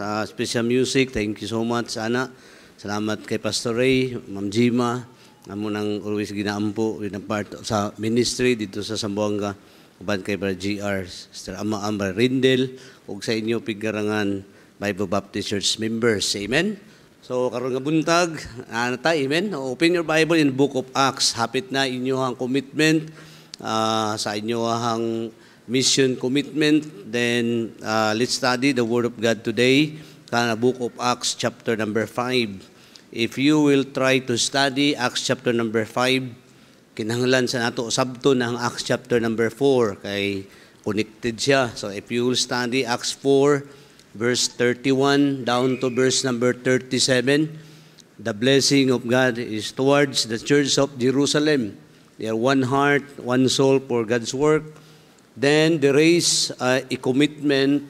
sa special music. Thank you so much, Ana. Salamat kay Pastor Ray, Ma'am Jima, amo nang always ginaampo with part sa ministry dito sa Sambuanga, uban kay Brother GR, Sister Ama Ambra Rindel, ug sa inyo pigarangan Bible Baptist Church members. Amen. So karon nga buntag, anata, amen. Open your Bible in Book of Acts. Hapit na inyo ang commitment uh, sa inyo ang mission commitment, then uh, let's study the Word of God today, the book of Acts chapter number 5. If you will try to study Acts chapter number 5, kinahanglan sa nato sabto na Acts chapter number 4 kay connected siya. So if you will study Acts 4 verse 31 down to verse number 37, the blessing of God is towards the church of Jerusalem. They are one heart, one soul for God's work Then there is uh, a commitment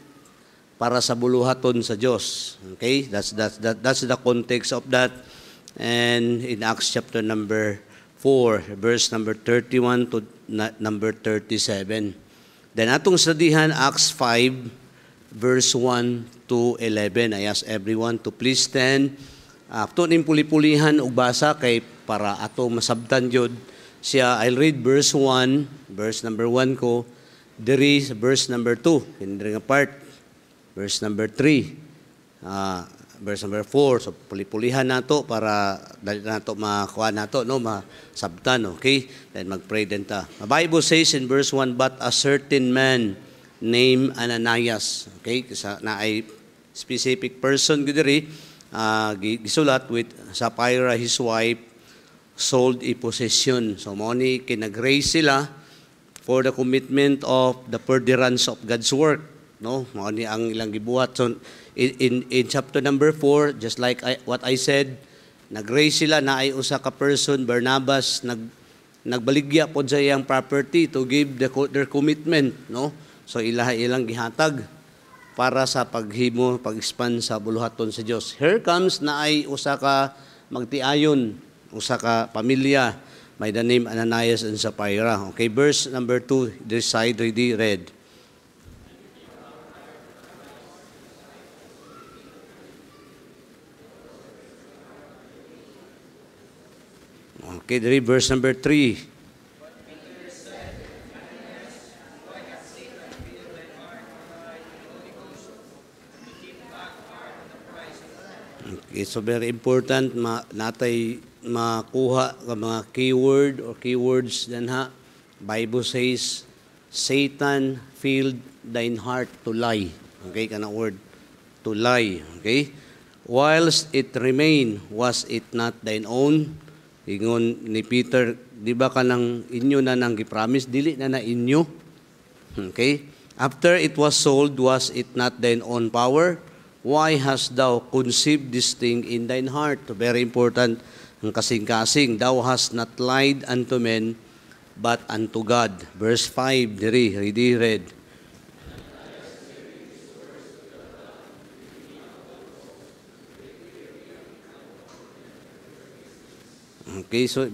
para sa buluhaton sa Diyos. Okay? That's, that's, that, that's the context of that. And in Acts chapter number 4, verse number 31 to number 37. Then atong sadihan, Acts 5, verse 1 to 11. I ask everyone to please stand. After nin puli-pulihan og basa kay para ato masabtan jud siya, I'll read verse 1, verse number 1 ko, there is verse number 2, hindi nga part, verse number 3, uh, ah, verse number 4, so pulipulihan to para dali to makuha na to, no, masabtan, okay? Then magpray din ta. The Bible says in verse 1, But a certain man named Ananias, okay? Kasi na ay specific person gudiri, uh, ah, gisulat with Sapphira, his wife, sold a possession. So, money, ni, kinag sila, for the commitment of the furtherance of God's work. No, mao ni ang ilang gibuhat. So in, in, in chapter number 4, just like I, what I said, nagraise sila na ay usa ka person Barnabas nag nagbaligya pod sa iyang property to give the, their commitment, no? So ilaha ilang gihatag para sa paghimo, pag-expand sa buluhaton sa Dios. Here comes na ay usa ka magtiayon, usa ka pamilya by the name Ananias and Sapphira. Okay, verse number 2, this side ready read. Okay, read verse number 3. Okay, so very important, ma natay makuha ka mga keyword or keywords din ha. Bible says, Satan filled thine heart to lie. Okay, kana word. To lie. Okay? Whilst it remained, was it not thine own? Ingon ni Peter, di ba kanang inyo na nang gipromise? Dili na na inyo. Okay? After it was sold, was it not thine own power? Why hast thou conceived this thing in thine heart? Very important ang kasing-kasing, Thou hast not lied unto men, but unto God. Verse 5, diri, ready, read. Okay, so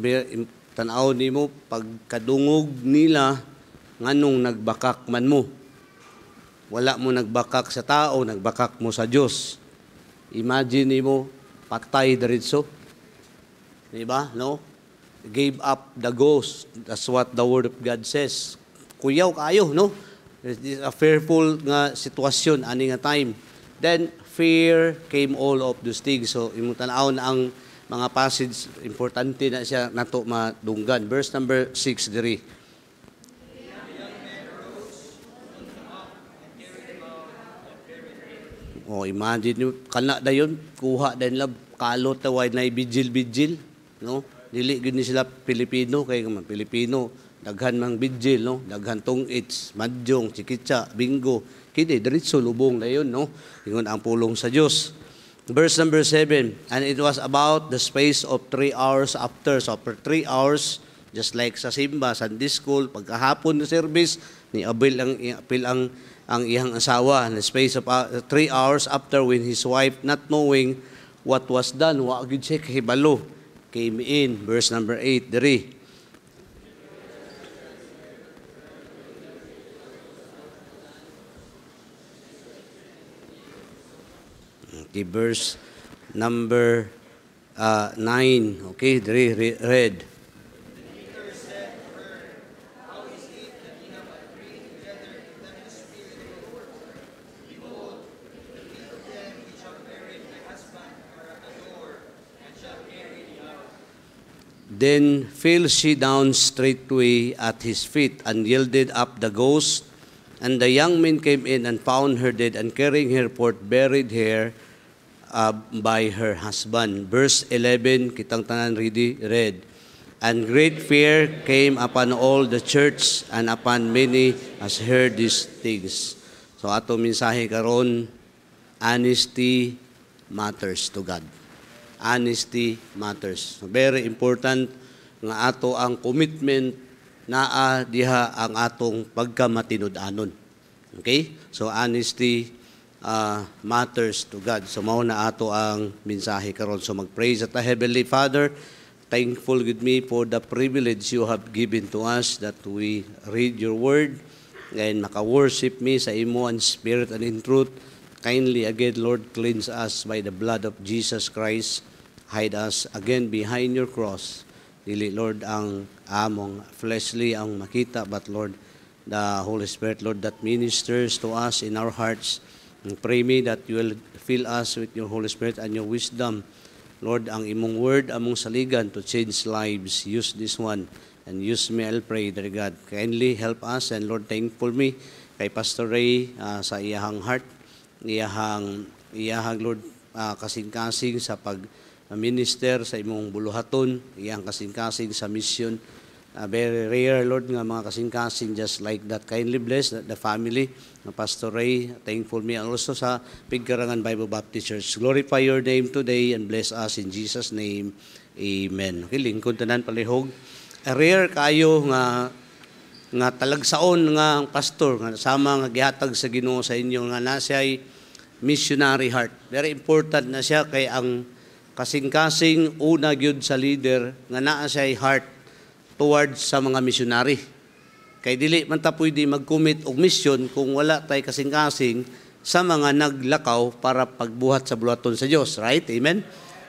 tanaw ni mo, pagkadungog nila, nganong nagbakak man mo. Wala mo nagbakak sa tao, nagbakak mo sa Diyos. Imagine mo, patay So. Di ba? No? Gave up the ghost. That's what the Word of God says. Kuyaw kayo, no? This is a fearful nga sitwasyon, ani nga time. Then, fear came all of those things. So, imutanaw na ang mga passage, importante na siya nato madunggan. Verse number 6 diri. Oh, imagine kana da dayon kuha din lab kalot taway na bigil-bigil no? Dili gyud ni sila Pilipino kay man Pilipino daghan mang bidjil no daghan tong its madjong chikitsa bingo kini diretso lubong dayon no ingon ang pulong sa Dios verse number 7 and it was about the space of 3 hours after so for 3 hours just like sa simba Sunday school pagkahapon ng service ni Abel ang Abel ang ang iyang asawa in the space of 3 uh, hours after when his wife not knowing what was done wa gyud siya kahibalo came in, verse number 8, diri. Okay, verse number uh, 9, okay, diri, read. Then fell she down straightway at his feet and yielded up the ghost. And the young men came in and found her dead and carrying her forth, buried her uh, by her husband. Verse 11, kitang tanan ready, read. And great fear came upon all the church and upon many as heard these things. So ato mensahe karon, honesty matters to God honesty matters. Very important nga ato ang commitment naa diha ang atong pagkamatinud-anon. Okay? So honesty uh, matters to God. So mao na ato ang mensahe karon. So magpray sa ta Heavenly Father, thankful with me for the privilege you have given to us that we read your word and maka-worship me sa imo and spirit and in truth. Kindly again, Lord, cleanse us by the blood of Jesus Christ. Hide us again behind your cross. Dili, Lord, ang among fleshly ang makita, but Lord, the Holy Spirit, Lord, that ministers to us in our hearts. And pray me that you will fill us with your Holy Spirit and your wisdom. Lord, ang imong word, among saligan to change lives. Use this one and use me, I'll pray, dear God. Kindly help us and Lord, thankful me kay Pastor Ray uh, sa iyahang heart iyahang iyahang Lord uh, kasing-kasing sa pag minister sa imong buluhaton, iyang kasing-kasing sa mission. Uh, ah, very rare, Lord, nga mga kasing-kasing just like that. Kindly bless the, the family, na Pastor Ray, thankful me also sa Pigkarangan Bible Baptist Church. Glorify your name today and bless us in Jesus' name. Amen. Okay, lingkod tanan palihog. rare kayo nga nga talagsaon nga ang pastor nga sama nga gihatag sa Ginoo sa inyo nga nasay missionary heart. Very important na siya kay ang kasing-kasing una gyud sa leader nga naa siya heart towards sa mga missionary. Kay dili man ta pwede mag-commit og mission kung wala tay kasing-kasing sa mga naglakaw para pagbuhat sa bulaton sa Dios, right? Amen.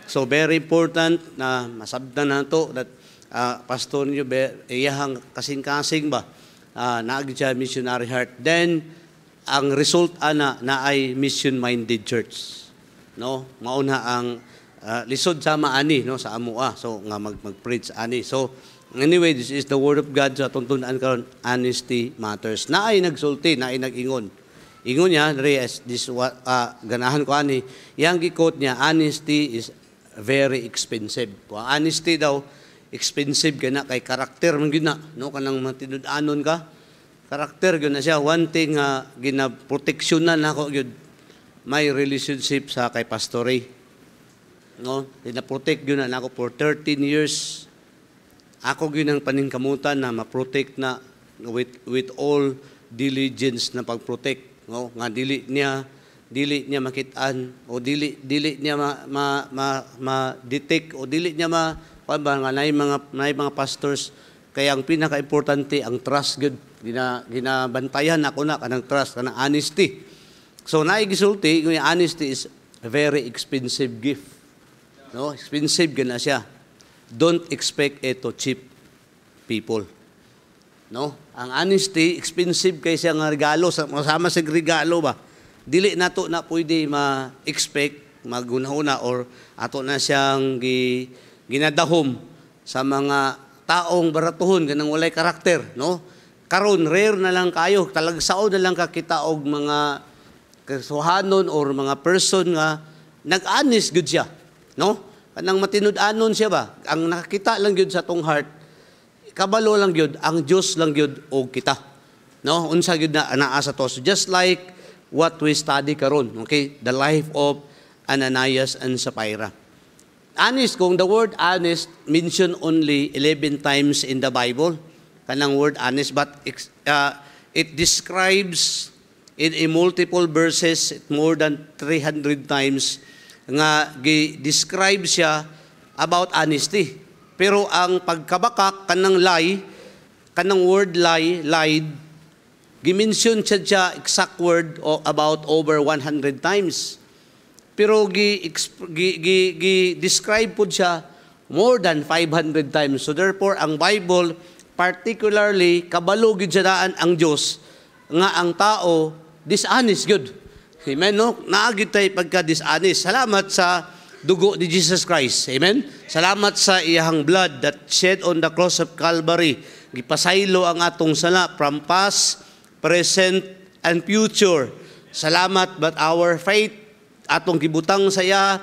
So very important na masabdan na to that uh, pastor niyo iyahang kasing-kasing ba uh, ah, naagya missionary heart. Then ang result ana na ay mission-minded church. No? Mauna ang uh, lisod sama ani no sa amoa. Ah. So nga mag mag-preach ani. So anyway, this is the word of God sa so, tuntunan karon honesty matters. Na ay nagsulti, na ay nagingon. Ingon niya, Reyes, this what, uh, ah, ganahan ko ani, yang gikot niya, honesty is very expensive. Kung honesty daw, expensive gana kay karakter man gina, no kanang matinud-anon ka, karakter yun na siya. One thing nga, uh, ginaproteksyonan ako yun, my relationship sa kay pastory. No? Ginaprotect yun na ako for 13 years. Ako yun ang paningkamutan na maprotect na with, with all diligence na pagprotect. No? Nga dili niya, dili niya makitaan o dili dili niya ma ma ma, ma detect o dili niya ma ba nga nay mga nay mga pastors kaya ang pinaka-importante ang trust gyud gina, ginabantayan ako na kanang trust kanang honesty so naay gisulti yung honesty is a very expensive gift no expensive gana siya don't expect ito cheap people no ang honesty expensive kay siya regalo masama sa regalo ba dili nato na pwede ma-expect maguna-una, or ato na siyang gi, ginadahom sa mga taong baratuhon ganang walay karakter no karon rare na lang kayo talagsaon na lang ka og mga kasuhanon or mga person nga nag-honest gud siya no kanang matinud-anon siya ba ang nakakita lang gyud sa tong heart kabalo lang gyud ang Dios lang gyud og kita no unsa gyud na anaa sa to so just like what we study karon okay the life of Ananias and Sapphira honest kung the word honest mentioned only 11 times in the Bible kanang word honest, but uh, it describes in a multiple verses, more than 300 times, nga gi-describe siya about honesty. Pero ang pagkabakak, kanang lie, kanang word lie, lied, gimension siya siya exact word o about over 100 times. Pero gi-describe gi, gi, gi, gi po siya more than 500 times. So therefore, ang Bible, particularly kabalo gyud daan ang Dios nga ang tao dishonest good. Amen no? Naagitay tay pagka dishonest. Salamat sa dugo ni Jesus Christ. Amen. Salamat sa iyang blood that shed on the cross of Calvary. Gipasaylo ang atong sala from past, present and future. Salamat but our faith atong gibutang saya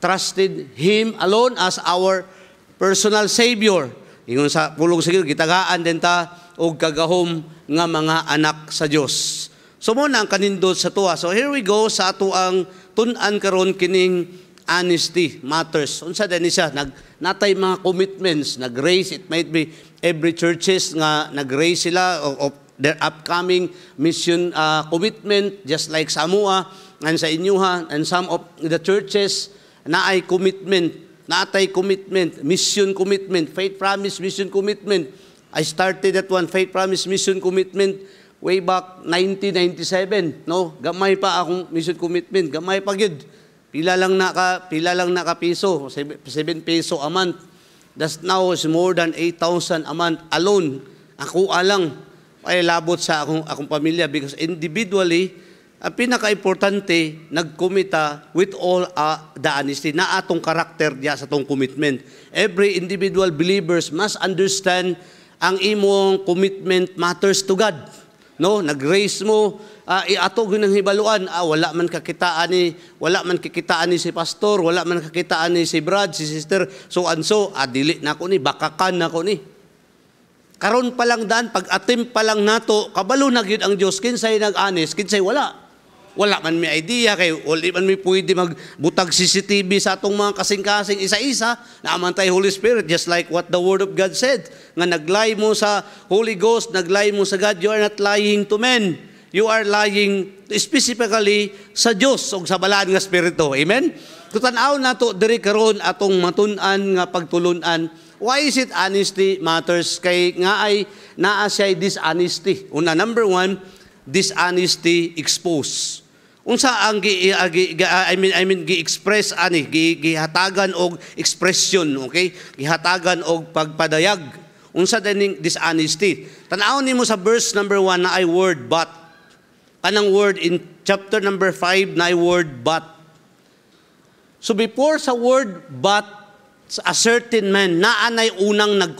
trusted him alone as our personal savior. Ingon sa pulong siguro gitagaan din ta og kagahom nga mga anak sa Dios. So muna ang kanindot sa tuwa. So here we go sa tuang ang tun-an karon kining honesty matters. Unsa din siya nag natay mga commitments, nag-raise it might be every churches nga nag-raise sila of, of their upcoming mission uh, commitment just like Samoa and sa inyo ha and some of the churches na ay commitment Natay commitment, mission commitment, faith promise, mission commitment. I started that one, faith promise, mission commitment, way back 1997. No? Gamay pa akong mission commitment. Gamay pa gid. Pila lang naka, pila lang naka piso, 7 peso a month. That's now is more than 8,000 a month alone. Ako alang. Ay labot sa akong, akong pamilya because individually, ang pinaka-importante, nagkumita with all uh, the honesty na atong karakter niya sa atong commitment. Every individual believers must understand ang imong commitment matters to God. No, nag-raise mo uh, ah, iato ginang hibaluan, ah, wala man kakitaan ni wala man kakitaan ni si pastor, wala man kakitaan ni si Brad, si sister, so and so, ah, na ko ni, bakakan na ko ni karon pa lang dan pag atim pa lang nato kabalo na gyud ang Dios kinsay nag-anis kinsay wala wala man may idea, kay wala man may pwede magbutag CCTV sa atong mga kasing-kasing isa-isa, naaman tayo Holy Spirit, just like what the Word of God said, nga naglay mo sa Holy Ghost, naglay mo sa God, you are not lying to men. You are lying specifically sa Dios o sa balaan nga Espiritu. Amen? Tutanaw na to, diri karon atong matunan nga pagtulunan, why is it honesty matters? Kay nga ay naa siya dishonesty. Una, number one, dishonesty expose. Unsa ang gi, uh, gi, gi, ah, I mean I mean gi-express ani ah, gi, gihatagan og expression, okay? Gihatagan og pagpadayag. Unsa dening dishonesty? Tan-aw nimo sa verse number 1 na I word but kanang word in chapter number 5 na I word but. So before sa word but, a certain man, naa nay unang nag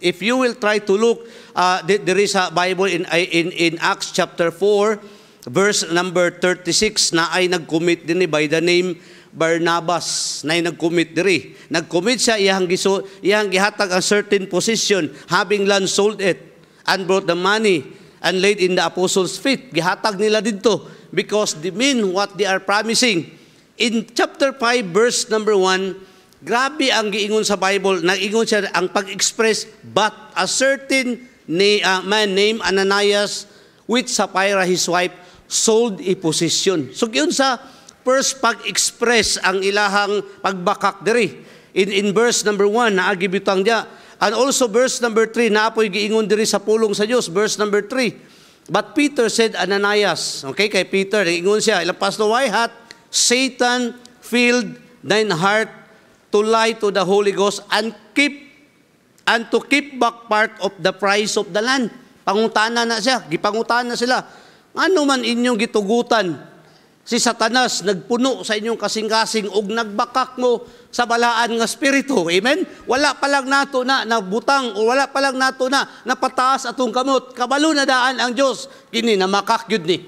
If you will try to look, uh, there is a Bible in, in, in Acts chapter 4, verse number 36 na ay nag-commit din by the name Barnabas na nag-commit diri. Nag-commit siya iyang giso, iyang gihatag a certain position having land sold it and brought the money and laid in the apostles' feet. Gihatag nila dito because they mean what they are promising. In chapter 5 verse number 1, Grabe ang giingon sa Bible, nagingon siya ang pag-express, but a certain na, uh, man named Ananias with Sapphira his wife sold a possession. So yun sa first pag-express ang ilahang pagbakak diri. In, in verse number 1, naagibitang niya. And also verse number 3, naapoy giingon diri sa pulong sa Dios. Verse number 3, But Peter said Ananias, okay, kay Peter, nagingon siya, ilapas no, why hat? Satan filled thine heart to lie to the Holy Ghost and keep and to keep back part of the price of the land. Pangutana na siya, gipangutana sila. Ano man inyong gitugutan, si Satanas nagpuno sa inyong kasing-kasing og nagbakak mo sa balaan nga Espiritu. Amen? Wala pa lang nato na nabutang o wala pa lang nato na napataas atong kamot. Kabalo na daan ang Dios kini na makakyud ni.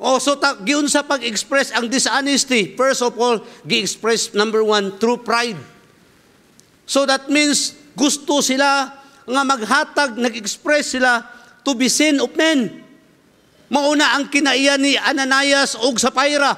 Oh, so ta- giun sa pag-express ang dishonesty. First of all, gi-express number one, through pride. So that means gusto sila nga maghatag, nag-express sila to be seen of men. Mauna ang kinaiya ni Ananias sa Sapphira.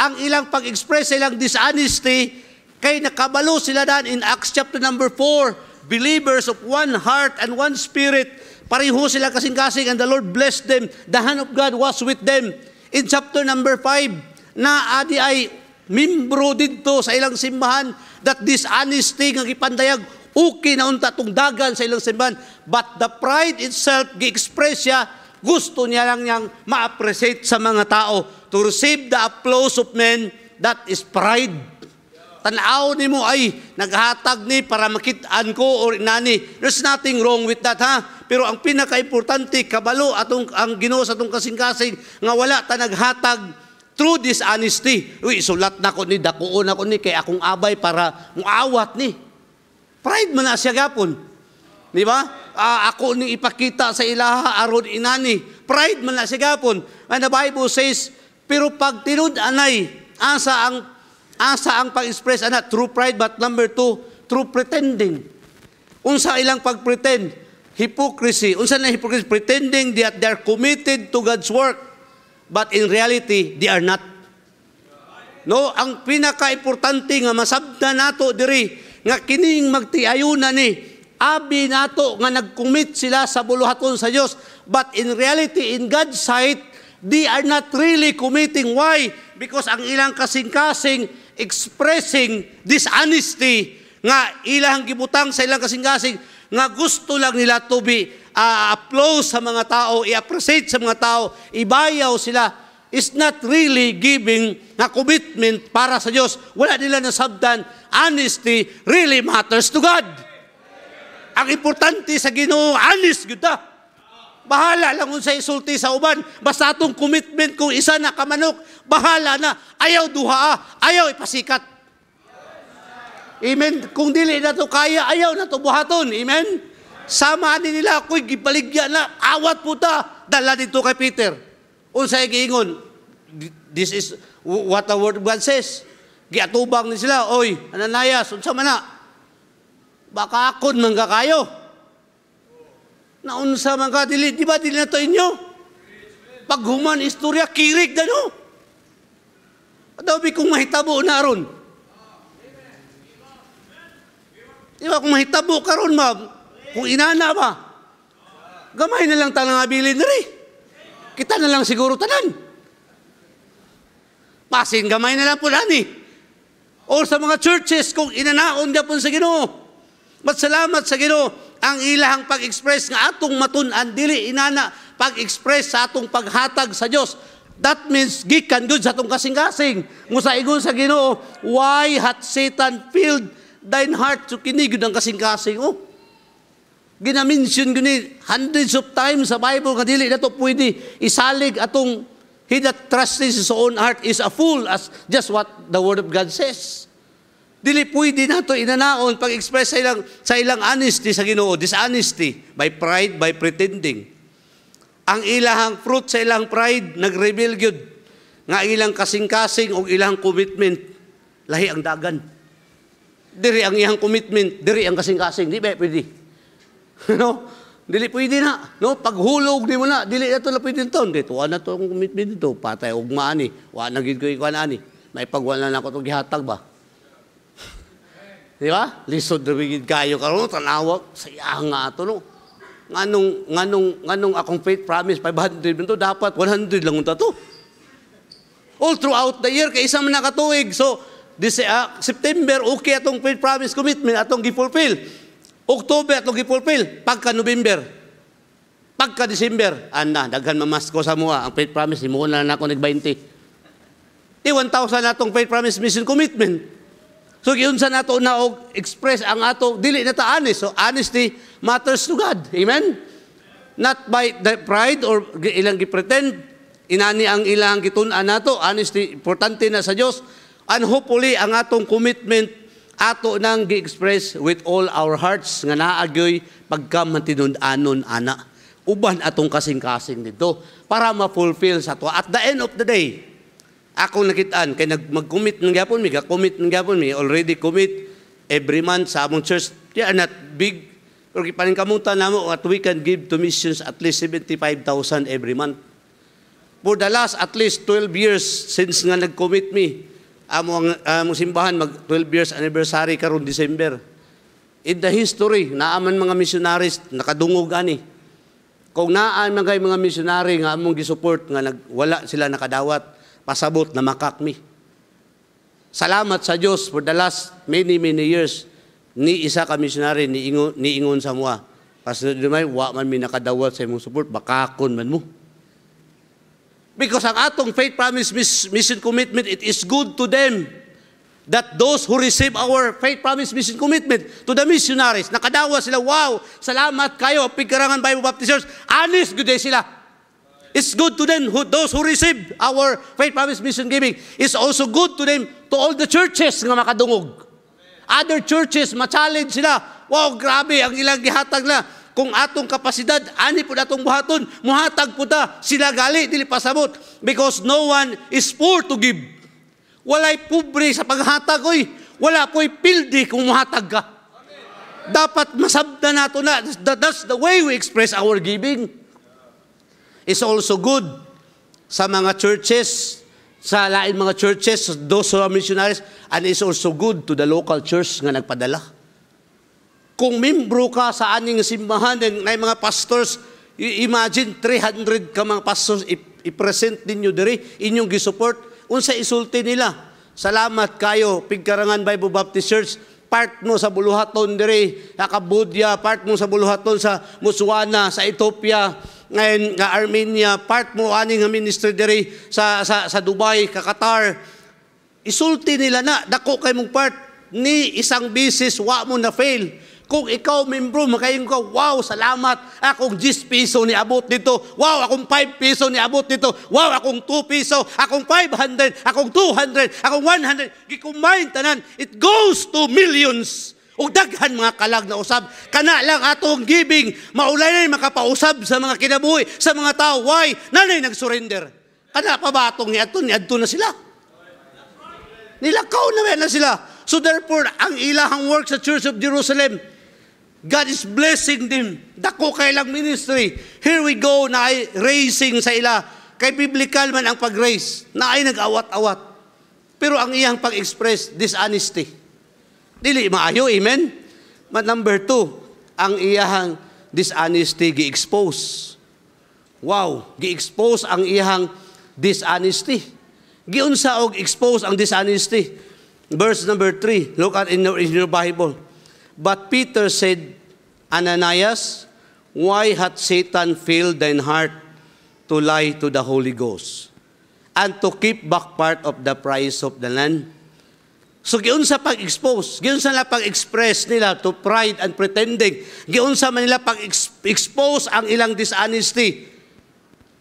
Ang ilang pag-express sa ilang dishonesty, kay nakabalo sila dan in Acts chapter number 4, believers of one heart and one spirit, pareho sila kasing-kasing and the Lord blessed them. The hand of God was with them in chapter number 5 na adi ay membro dito sa ilang simbahan that this honesty nga gipandayag uki na unta tong dagan sa ilang simbahan but the pride itself gi-express siya gusto niya lang niyang ma-appreciate sa mga tao to receive the applause of men that is pride tanaw ni mo ay naghatag ni para makitaan ko or nani there's nothing wrong with that ha pero ang pinakaimportante kabalo atong ang Ginoo sa atong kasing-kasing nga wala ta naghatag true dishonesty. Uy, sulat na ko ni, dakuon na ko ni, kay akong abay para muawat ni. Pride man na siya gapon. Di ba? Uh, ako ni ipakita sa ilaha aron inani. Pride man na siya gapon. And the Bible says, pero pag tinud anay, asa ang asa ang pag-express ana true pride but number two, true pretending. Unsa ilang pag-pretend? hypocrisy. Unsa na hypocrisy? Pretending that they are committed to God's work, but in reality, they are not. No, ang pinaka-importante nga masabda nato diri nga kining magtiayuna ni abi nato nga nagcommit sila sa buluhaton sa Dios but in reality in God's sight they are not really committing why because ang ilang kasing-kasing expressing dishonesty nga ilang gibutang sa ilang kasing-kasing nga gusto lang nila to be uh, applause sa mga tao, i-appreciate sa mga tao, ibayaw sila, is not really giving na commitment para sa Diyos. Wala nila sabdan, honesty really matters to God. Ang importante sa Ginoo, honest gud ta. Bahala lang kung sa isulti sa uban. Basta atong commitment kung isa na kamanok, bahala na. Ayaw duha, ayaw ipasikat. Amen. Kung dili na to kaya, ayaw na to buhaton. Amen. Sama ni nila ako'y gipaligya na, awat puta, dala dito kay Peter. Unsay giingon, this is what the word of God says. Giatubang ni sila, oy, Ananias, unsa man na? Baka akon man ka kayo. Naunsa man ka dili, di ba dili na to inyo? Paghuman istorya kirik gano. Padabi kung mahitabo na aron. Di ba kung mahitabo karon ma'am, kung inana ba, gamay na lang tanang abilin na rin. Kita na lang siguro tanan. Pasin gamay na lang po nani. O sa mga churches, kung inanaon gapon sa ginoo. Matsalamat sa ginoo ang ilahang pag-express nga atong matun-an dili inana pag-express sa atong paghatag sa Dios That means gikan good sa atong kasing-kasing. Musa ingon sa Ginoo, why hath Satan filled Thine heart, so kinigod ang kasing-kasing. Oh, ginamention gini hundreds of times sa Bible nga dili na to pwede isalig atong he that trusts his own heart is a fool as just what the word of God says. Dili pwede na to inanaon pag-express sa ilang, sa ilang honesty sa Ginoo, dishonesty by pride, by pretending. Ang ilang fruit sa ilang pride nagreveal gyud nga ilang kasing-kasing o ilang commitment lahi ang dagan. Diri ang iyang commitment, diri ang kasing-kasing, di ba pwede? no? Dili pwede na. No? Paghulog ni mo na, dili na to na pwede ito. Dito, wala na to ang commitment dito. Patay, huwag maani. Wala na gid ko ikaw ani. May pagwala na ako itong gihatag ba? di ba? Lisod na bigid kayo karon tanawa, sayang nga ito no. Nganong, nganong, nganong akong faith promise, 500 nito, dapat 100 lang ito to. All throughout the year, kay isa man nakatuig. So, this, uh, September, okay atong promise commitment, atong gipulfil. October, atong gipulfil. Pagka November, pagka December, ana, daghan mamas ko sa mua. Ang faith promise, himuna na ako nag-20. Di 1,000 na atong faith promise mission commitment. So giunsa nato naog express ang ato dili na ta So honesty matters to God. Amen. Not by the pride or ilang gipretend inani ang ilang gitun-an nato. Honesty importante na sa Dios And hopefully, ang atong commitment ato nang gi-express with all our hearts nga naagyoy pagkamantinud-anon ana. Uban atong kasing-kasing dito para ma-fulfill sa to. At the end of the day, ako nakitaan kay nag mag-commit ng gapon mi, commit ng gapon mi, already commit every month sa among church. They are not big. Pero kipaningkamutan namo at we can give to missions at least 75,000 every month. For the last at least 12 years since nga nag-commit me, amo ang amo simbahan mag 12 years anniversary karon December. In the history naaman mga missionaries nakadungog ani. Kung naan man kay mga missionary nga among gisupport nga nag, wala sila nakadawat pasabot na makakmi. Salamat sa Dios for the last many many years ni isa ka missionary ni ingon, ni ingon sa mua. Pastor Dumay, wa man mi nakadawat sa imong support, bakakon man mo. Because ang atong faith promise mission commitment, it is good to them that those who receive our faith promise mission commitment to the missionaries, nakadawa sila, wow, salamat kayo, Pigkarangan Bible Baptizers, honest good day sila. It's good to them, who, those who receive our faith promise mission giving. It's also good to them, to all the churches nga makadungog. Other churches, ma-challenge sila, wow, grabe, ang ilang gihatag na, kung atong kapasidad, ani po atong buhaton, muhatag po ta, sila gali, dili pasabot. Because no one is poor to give. Walay pobre sa paghatag, oy. Wala koy pildi kung muhatag ka. Dapat masabda nato na. That's the way we express our giving. is also good sa mga churches, sa lain mga churches, those who are missionaries, and is also good to the local church nga nagpadala. Kung membro ka sa aning simbahan and ngay mga pastors, imagine 300 ka mga pastors i-present ninyo diri, inyong gisupport, unsa isulti nila. Salamat kayo, Pigkarangan Bible Baptist Church, part mo sa Buluhaton diri, sa part mo sa Buluhaton sa Muswana, sa Ethiopia, ngayon nga Armenia, part mo aning ministry diri sa, sa, sa Dubai, ka Qatar. Isulti nila na, dako kay mong part, ni isang bisis wa mo na fail. Kung ikaw, membro, makayin ka, wow, salamat, akong 10 piso ni abot dito, wow, akong 5 piso ni abot dito, wow, akong 2 piso, akong 500, akong 200, akong 100, gikumain tanan, it goes to millions. Og daghan mga kalag na usab, kana lang atong giving, maulay na makapausab sa mga kinabuhi, sa mga tao, why? Nanay nag-surrender. Kana pa ba atong niadto, niadto na sila. Nilakaw na na sila. So therefore, ang ilahang work sa Church of Jerusalem, God is blessing them. Dako kay lang ministry. Here we go na ay raising sa ila. Kay biblical man ang pag-raise na ay nag-awat-awat. Pero ang iyang pag-express, dishonesty. Dili maayo, amen? But number two, ang iyang dishonesty gi-expose. Wow, gi-expose ang iyang dishonesty. Giunsa og expose ang dishonesty. Verse number 3, look at in your, in your Bible. But Peter said, Ananias, why hath Satan filled thine heart to lie to the Holy Ghost and to keep back part of the price of the land? So giun sa pag-expose, giun sa nila pag-express nila to pride and pretending, giun sa manila pag-expose ang ilang dishonesty,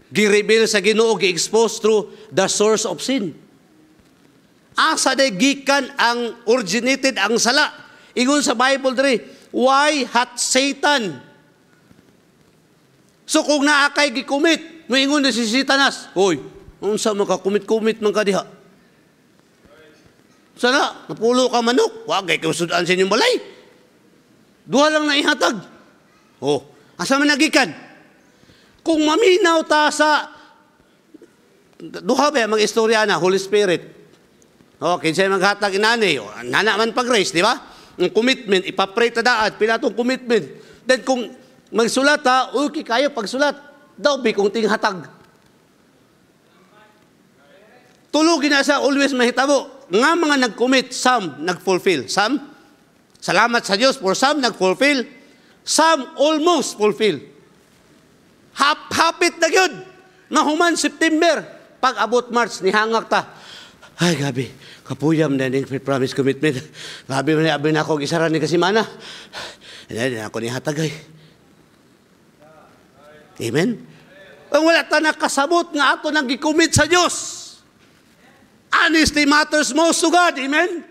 gi-reveal sa Ginoo, gi-expose through the source of sin. Asa de gikan ang originated ang sala Ingon sa Bible diri, why hath Satan? So kung naa kay gikumit, moingon na si Satanas, hoy, unsa man ka kumit-kumit man ka diha? Sana napulo ka manok, wa kay kusudan sa inyong balay. Duha lang na ihatag. Oh, asa man nagikan? Kung maminaw ta sa duha ba mag-istorya na Holy Spirit. Oh, kinsa maghatag inani, oh, nana man pag-raise, di ba? ng commitment, ipapray ta daad, pila tong commitment. Then kung magsulat ha, okay kayo pagsulat, daw bi kung ting hatag. Tulo ginasa always mahitabo nga mga nag-commit, some nag-fulfill. Some, salamat sa Diyos for some nag-fulfill. Some almost fulfill. Hap hapit na yun. Nahuman September, pag abot March, nihangak ta. Ay, gabi kapuyam na din promise commitment. Grabe man abi na ako gisara ni kasi mana. Na din ako ni hatagay. Amen. Ang wala ta nakasabot nga ato nang gikumit sa Dios. Honestly matters most to God. Amen.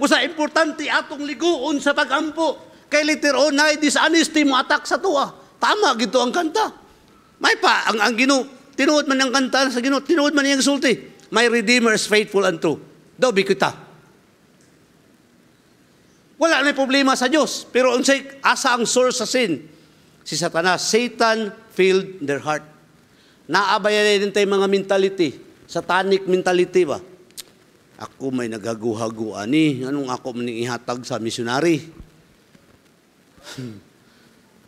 Musa importante atong liguon sa pagampo. Kay later on na dishonesty mo attack sa tuwa. Tama gito ang kanta. May pa ang ang Ginoo tinuod man ang kanta sa Ginoo, tinuod man iyang sulti. My Redeemer is faithful and true. Dobi kita. Wala na problema sa Diyos. Pero unsay asa ang source sa sin? Si Satanas. Satan filled their heart. Naabaya din tayo mga mentality. Satanic mentality ba? Ako may nagaguhago ani. Anong ako maning ihatag sa missionary? Hmm.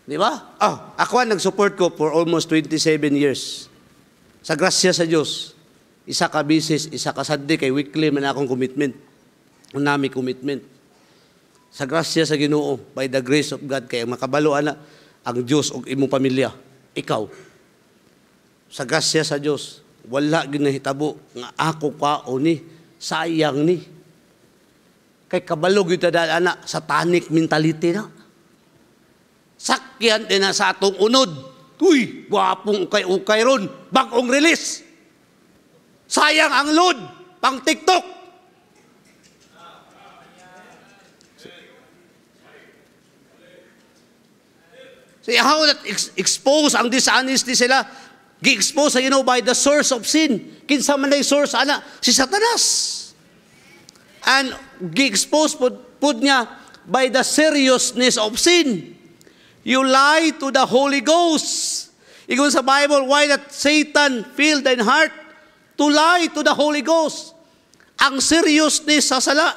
Di ba? Oh, ako ang nag-support ko for almost 27 years. Sa grasya sa Diyos isa ka bisis, isa ka sadde, kay weekly man akong commitment. Unami commitment. Sa grasya sa ginoo, by the grace of God, kay makabalo ana ang Dios og imong pamilya. Ikaw. Sa grasya sa Dios, wala ginahitabo nga ako ka o ni, sayang ni. Kay kabalo gyud ta ana satanic mentality na. Sakyan din na sa atong unod. Uy, wapong kay ukay ron. Bagong release. Sayang ang load pang TikTok. See how that ex- expose ang dishonesty sila. Gi-expose, you know, by the source of sin. Kinsa man source, ana, si Satanas. And gi-expose po, po niya by the seriousness of sin. You lie to the Holy Ghost. Igon sa Bible, why that Satan filled thine heart to lie to the Holy Ghost. Ang seriousness sa sala.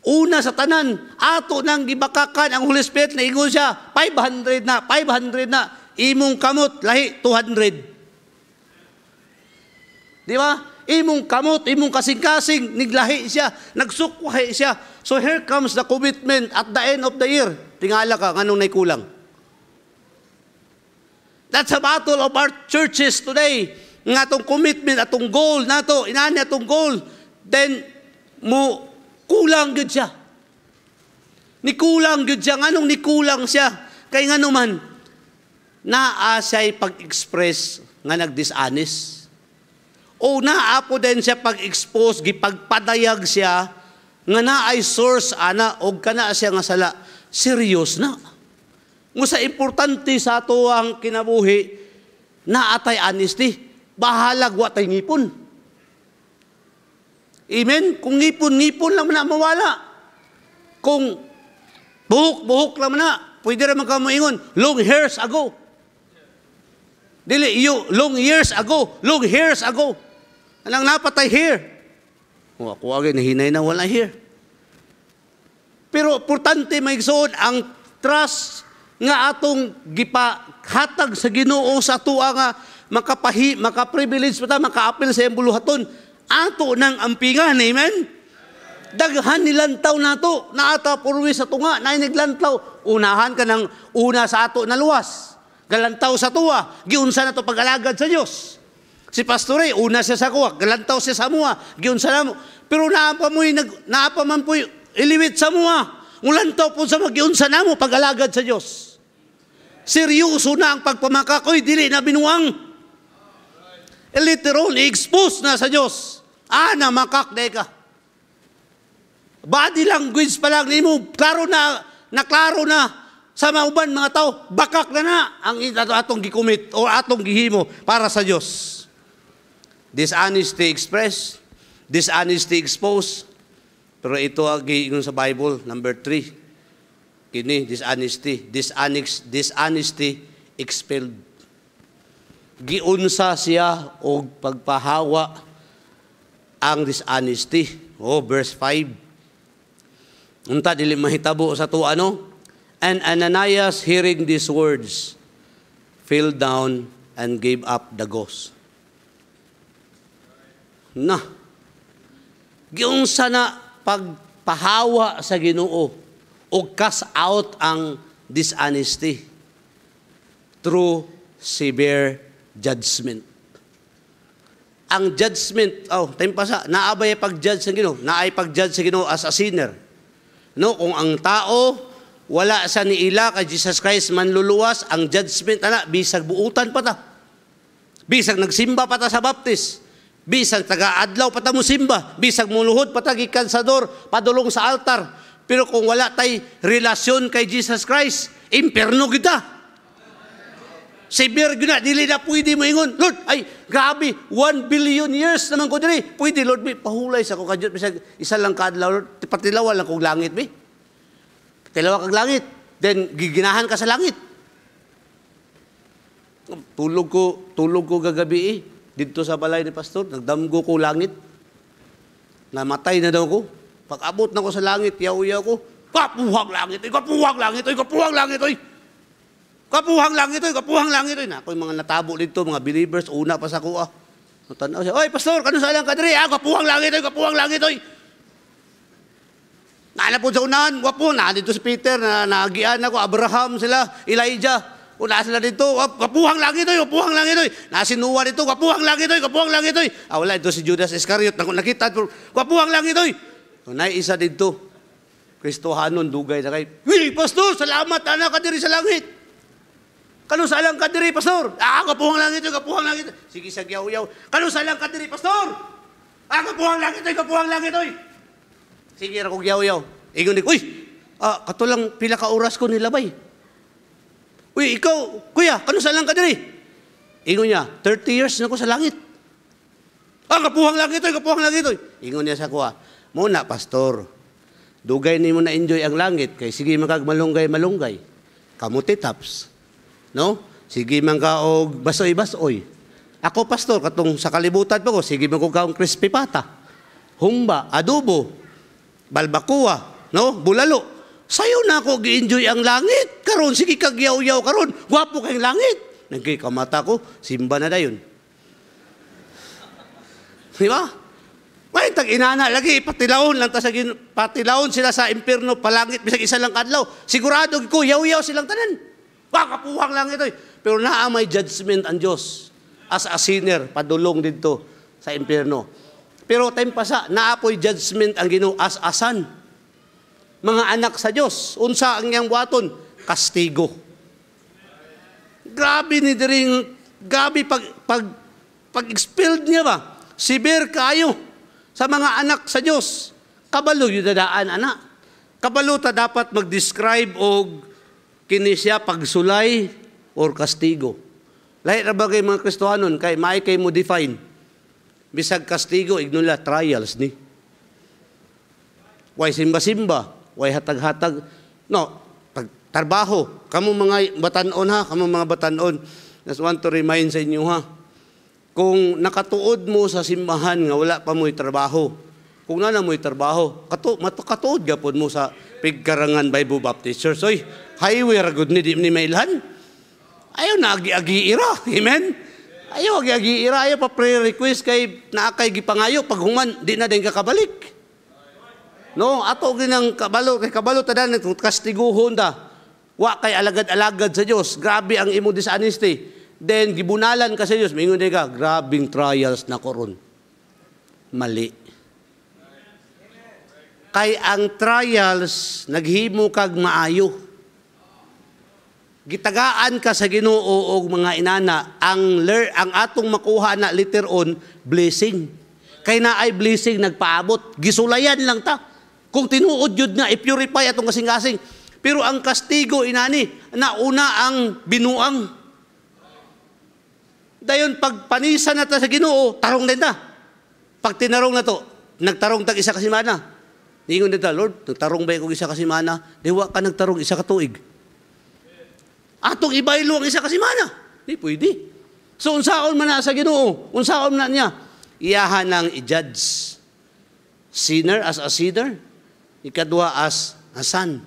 Una sa tanan, ato nang gibakakan ang Holy Spirit na ingon siya, 500 na, 500 na. Imong kamot, lahi, 200. Di ba? Imong kamot, imong kasing-kasing, niglahi siya, nagsukwahi siya. So here comes the commitment at the end of the year. Tingala ka, nganong naikulang. That's a battle of our churches today nga atong commitment atong goal na to, inani atong goal then mo kulang gyud siya ni kulang gyud siya nganong ni kulang siya kay nganuman naa siya pag-express nga nagdishonest. o naapo po din siya pag-expose gipagpadayag siya nga naay source ana og kana siya nga sala serious na sa importante sa ato ang kinabuhi naatay honesty bahalag wa tay ngipon. Amen? Kung ngipon-ngipon lang na mawala. Kung buhok-buhok lang na, pwede ra ka moingon, long hairs ago. Dili, iyo, long years ago, long hairs ago. Anang napatay hair. O, ako agay, nahinay na wala hair. Pero, importante may igsoon, ang trust nga atong gipa hatag sa ginoo sa tuwa nga makapahi, makaprivilege pa ta, makaapil sa iyong buluhaton. Ato ng ampingan, amen? Daghan nilantaw na to, na ata purwi sa tunga, na iniglantaw. Unahan ka ng una sa ato na luwas. Galantaw sa tuwa, giunsa na to pag-alagad sa Diyos. Si pastore, eh, una siya sa kuwa, galantaw siya sa mua, giunsa na mo. Pero naapa mo'y, naapa man po iliwit sa mua. ulantaw po sa magiunsa na mo pag-alagad sa Diyos seryoso na ang pagpamakakoy, dili na binuang. E literal, expose na sa Diyos. Ana, makakde ka. Body language pa lang nimo, klaro na, naklaro na sa mauban mga tao, bakak na na ang atong gikumit o atong gihimo para sa Diyos. Dishonesty express, dishonesty expose. Pero ito ang giingon sa Bible, number three. Kini, dishonesty. Dishonex, dishonesty expelled giunsa siya og pagpahawa ang dishonesty. Oh, verse 5. Unta dili mahitabo sa tuwa ano? And Ananias hearing these words fell down and gave up the ghost. Na. Giunsa na pagpahawa sa Ginoo o cast out ang dishonesty through severe judgment. Ang judgment, oh, time pasa, naabay pag-judge sa Ginoo, naay pag-judge sa Ginoo as a sinner. No, kung ang tao wala sa niila kay Jesus Christ manluluwas, ang judgment ana bisag buutan pa ta. Bisag nagsimba pa ta sa baptist. Bisag taga-adlaw pa ta mo simba, bisag muluhod pa ta gikan sa door, padulong sa altar. Pero kung wala tay relasyon kay Jesus Christ, imperno kita severe gyud dili na pwede mo ingon. Lord, ay grabe, 1 billion years naman ko diri. Pwede Lord, mi pahulay sa ko kadyo bisag isa lang kadlaw Lord, patilawa lang kong langit mi. Patilawa kag langit, then giginahan ka sa langit. Tulog ko, tulog ko gagabi eh. Dito sa balay ni pastor, nagdamgo ko langit. Namatay na daw ko. Pag abot na ko sa langit, yaw-yaw ko, kapuhang langit, oy, kapuhang langit, oy, kapuhang langit, oy. Kapuhang langit oi, eh, kapuhang langit oi. Eh. Ako yung mga natabo dito, mga believers, una pa sa kuha. Ah. Natanaw siya, Oy, pastor, kanong lang ka diri? Ah, kapuhang langit oi, eh, kapuhang langit oi. Naanap po sa unahan, wapo, na dito si Peter, na nagian ako, Abraham sila, Elijah. Una sila dito, kapuhang langit oi, kapuhang langit oi. ito. Nasinuwa dito, kapuhang langit oi, kapuhang langit oi. Ah, wala, ito si Judas Iscariot, nakita, kapuhang langit oi. Unay isa dito. Kristohanon, dugay na kay, Uy, pastor, salamat, ana ka diri sa langit. Kano sa alang kadiri, pastor? Ah, kapuhang lang ito, kapuhang lang ito. Sige, sagyaw-yaw. Kano sa alang kadiri, pastor? Ah, kapuhang lang ito, kapuhang lang ito. Sige, rakog gyaw yaw Igon ni, uy, ah, katulang pila ka oras ko nilabay. Uy, ikaw, kuya, kano sa alang kadiri? Ingon niya, 30 years na ko sa langit. Ah, kapuhang lang ito, kapuhang lang ito. Ingon niya sa kuha, muna, pastor, dugay ni mo na enjoy ang langit, kay sige magagmalunggay-malunggay. Kamuti taps. No? Sige man ka og basoy-basoy. Ako pastor katong sa kalibutan pa ko sige man ko kaong crispy pata. Humba, adobo, balbakuwa, no? Bulalo. Sayo na ako gi-enjoy ang langit. Karon sige kag yaw-yaw karon. Gwapo kay langit. Nagkikamata ko, simba na dayon. Di ba? May tag inana lagi patilaon lang ta sa patilaon sila sa impierno palangit bisag isa lang kadlaw. Sigurado ko yaw-yaw silang tanan. Kakapuhang lang ito eh. Pero naa may judgment ang Diyos as a sinner, padulong dito sa impyerno. Pero time pa sa, naapoy judgment ang Ginoo as a son. Mga anak sa Diyos, unsa ang iyang buhaton? Kastigo. Grabe ni diring, grabe pag, pag, pag-expelled niya ba? Sibir kayo sa mga anak sa Diyos. Kabalo yung dadaan, anak. Kabalo ta dapat mag-describe o kini siya pagsulay or kastigo. na ba bagay mga Kristohanon kay may kay mo define. Bisag kastigo ignula trials ni. Why simba-simba, Why hatag-hatag. No, pagtrabaho, kamo mga batanon ha, kamo mga batanon. on Just want to remind sa inyo ha. Kung nakatuod mo sa simbahan nga wala pa mo'y trabaho, kung na na mo'y trabaho, katu matuod gapon mo sa Pigkarangan Bible Baptist Church. Oy, highway ragod ni, ni mailhan. Ayaw na agi ira. Amen? Ayaw agi ira Ayaw pa prayer request kay naakay gipangayo. Pag human, di na din kakabalik. No, ato ginang kabalo, kay kabalo ta tadan, kastiguhon da. Wa kay alagad-alagad sa Dios. Grabe ang imo dishonesty. Then, gibunalan ka sa Dios. Mingon ka, grabing trials na koron. Mali kay ang trials naghimo kag maayo gitagaan ka sa Ginoo og mga inana ang lear, ang atong makuha na later on blessing kay naay blessing nagpaabot gisulayan lang ta kung tinuod jud nga i-purify atong kasing-kasing pero ang kastigo inani na una ang binuang dayon pagpanisa na ta sa Ginoo tarong din ta pag tinarong na to nagtarong tag isa ka semana Ingon nito, Lord, nagtarong ba ko isa ka semana? Diwa ka nagtarong isa ka tuig. Atong ibaylo ang isa ka semana. Di pwede. So unsaon man na sa Ginoo, unsaon na niya, iyahan ang i-judge. Sinner as a sinner, ikadwa as a son.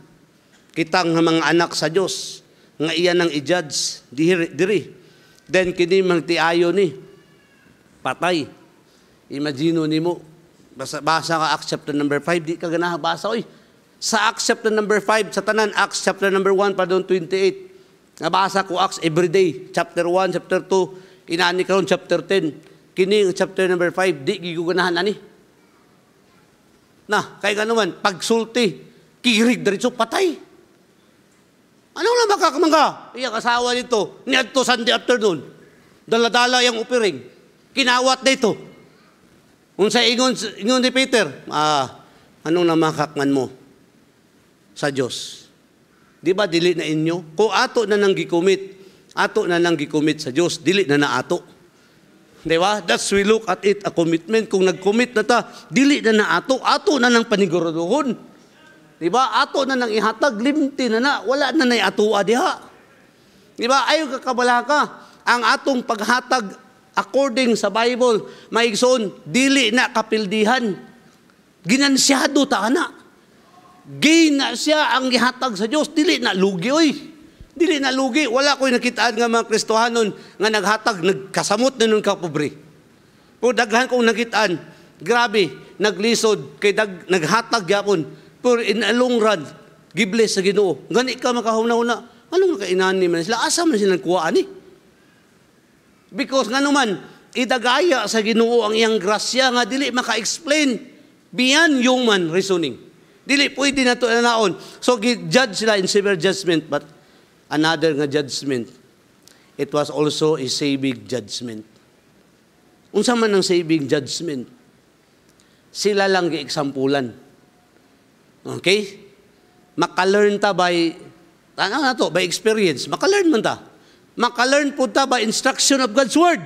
Kitang mga anak sa Dios nga iyan nang i-judge diri, diri. Then kini mang ni patay. Imagino nimo basa, basa ka Acts chapter number 5 di ka ganahan basa oy. Sa Acts chapter number 5 sa tanan Acts chapter number 1 pa doon 28 Nabasa ko Acts everyday, chapter 1, chapter 2, inani karon chapter 10. Kini chapter number 5, di giguganahan ani. Na, kay ganuman, pagsulti, kirig diretso patay. Ano lang makakamangga? Iya kasawa nito, niadto Sunday afternoon. Daladala yang upiring. Kinawat dito. Unsa ingon ingon ni Peter? Ah, anong namakakman mo sa Dios? Di ba dili na inyo? Ko ato na nang gikumit, ato na nang gikumit sa Dios, dili na na ato. Di ba? That's we look at it a commitment. Kung nag-commit na ta, dili na na ato, ato na nang paniguruduhon. Di ba? Ato na nang ihatag, limti na na, wala na na atua diha. Di ba? Ayaw ka. Ang atong paghatag according sa Bible, maigsoon, dili na kapildihan. Ginansyado ta na. Gay na siya ang gihatag sa Dios, dili na lugi oy. Dili na lugi, wala ko'y nakitaan nga mga Kristohanon nga naghatag, nagkasamot na nun ka pobre. O daghan kong nakitaan, grabe, naglisod, kay dag, naghatag yapon, pero in a long run, gibles sa ginoo. Gani ka makahuna-huna, Ano anong ni man sila? Asa man sila nagkuhaan eh? Because nga naman, idagaya sa ginoo ang iyang grasya nga dili maka-explain beyond human reasoning. Dili pwede na to naon. So judge sila in severe judgment but another nga judgment. It was also a saving judgment. Unsa man ang saving judgment? Sila lang gieksampulan. Okay? Maka-learn ta by ano na to, by experience. Maka-learn man ta. Maka-learn po ta by instruction of God's word.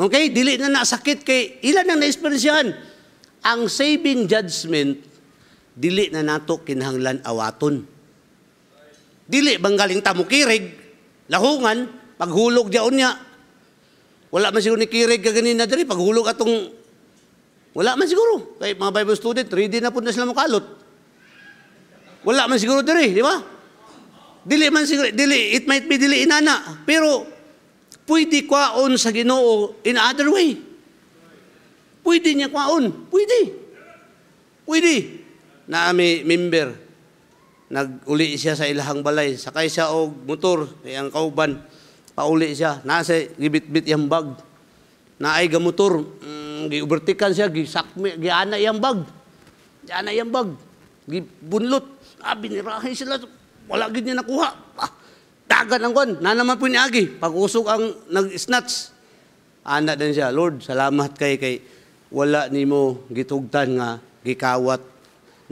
Okay? Dili na nasakit kay ilan ang na-experience Ang saving judgment dili na nato kinahanglan awaton. Dili bang galing kirig, lahungan, paghulog diaon niya. Wala man siguro ni kirig kaganin na diri, paghulog atong, wala man siguro. Kay mga Bible student, ready na po na sila mukalot. Wala man siguro diri, di ba? Dili man siguro, dili, it might be dili inana, pero pwede kwaon sa ginoo in other way. Pwede niya kwaon, pwede. Pwede naami ami member. Naguli siya sa ilahang balay. Sakay siya og motor, kay ang kauban. Pauli siya. Nasa gibitbit yang bag. Naay ga motor, mm, giubertikan siya, gisakmi, giana yang bag. Giana yang bag. Gibunlot. Ah, binirahin sila. Wala gid niya nakuha. Ah, dagan ang kon. Na naman po ni Agi. pag ang nag-snatch. Ana din siya. Lord, salamat kay kay wala nimo gitugtan nga gikawat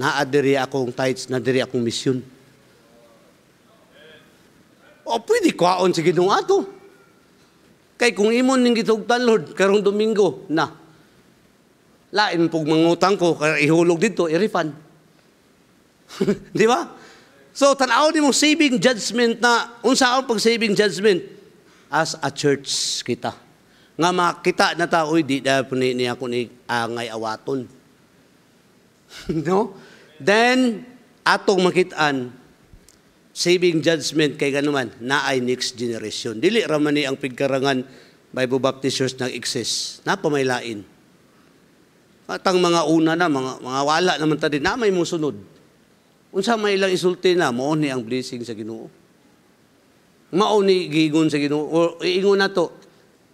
naa diri akong tights, na diri akong misyon. O pwede kwaon sa ginong ato. Kay kung imon ning gitugtan Lord karong Domingo na lain pug mangutang ko kay ihulog dito i-refund. Di ba? So tanaw ni mo saving judgment na unsa ang pag saving judgment as a church kita. Nga makita na ta oy di da ni, ni ako ni angay awaton. no? Then, atong makitaan, saving judgment kay ganuman, naay next generation. Dili raman ni ang pigkarangan Bible Baptist Church exist. Napamaylain. Atang mga una na, mga, mga wala naman ta din, na may musunod. Unsa may ilang isulti na, mauni ang blessing sa ginoo. Mauni giingon sa ginoo, or iingon na to,